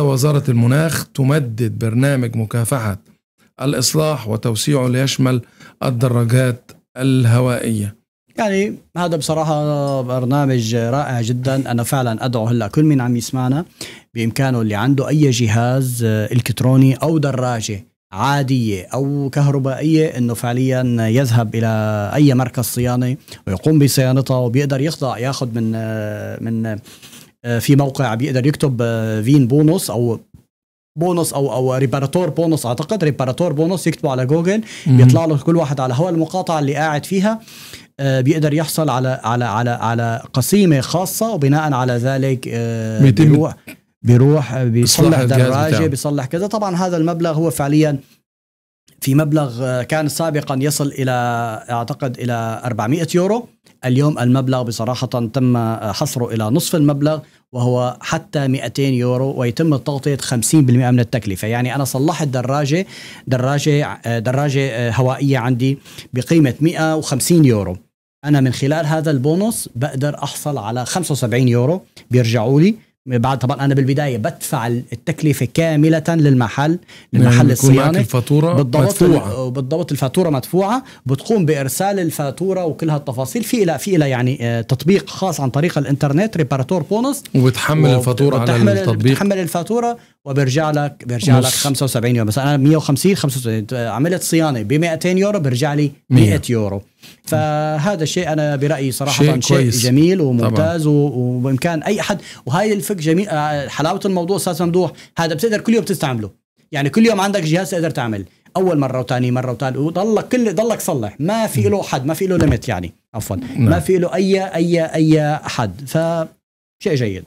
وزارة المناخ تمدد برنامج مكافحة الإصلاح وتوسيعه ليشمل الدراجات الهوائية يعني هذا بصراحة برنامج رائع جدا أنا فعلا أدعو هلا كل من عم يسمعنا بإمكانه اللي عنده أي جهاز إلكتروني أو دراجة عادية أو كهربائية أنه فعليا يذهب إلى أي مركز صيانة ويقوم بصيانتها وبيقدر يخضع ياخذ من من آه، في موقع بيقدر يكتب آه، فين بونص او بونص او او ريباراتور بونص اعتقد ريباراتور بونص يكتبوا على جوجل بيطلع له كل واحد على هو المقاطعه اللي قاعد فيها آه، بيقدر يحصل على على على على قسيمه خاصه وبناء على ذلك بيروح بيروح بيصلح دراجه بيصلح كذا طبعا هذا المبلغ هو فعليا في مبلغ آه، كان سابقا يصل الى اعتقد الى 400 يورو اليوم المبلغ بصراحة تم آه، حصره إلى نصف المبلغ وهو حتى 200 يورو ويتم تغطية 50% من التكلفة يعني أنا صلحت دراجة دراجة آه، دراجة هوائية عندي بقيمة 150 يورو أنا من خلال هذا البونص بقدر أحصل على 75 يورو بيرجعوا لي بعد طبعا انا بالبدايه بدفع التكلفه كامله للمحل للمحل الصيانه الفاتوره بالضبط مدفوعه بالضبط الفاتوره مدفوعه بتقوم بارسال الفاتوره وكل هالتفاصيل في لها في لها يعني آه، تطبيق خاص عن طريق الانترنت ريباراتور بونص وبتحمل الفاتوره على التطبيق بتحمل الفاتوره وبرجع لك برجع لك 75 يورو مثلا انا 150 75 عملت صيانه ب 200 يورو برجع لي 100 يورو فهذا الشيء انا برايي صراحه شيء, شيء كويس. جميل وممتاز و... وبامكان اي احد وهي الفك جميل آه، حلاوه الموضوع استاذ ممدوح هذا بتقدر كل يوم تستعمله يعني كل يوم عندك جهاز تقدر تعمل اول مره وثاني مره وثالث وضلك كل ضلك صلح ما في له حد ما في له ليميت يعني عفوا نعم. ما في له اي اي اي حد ف شيء جيد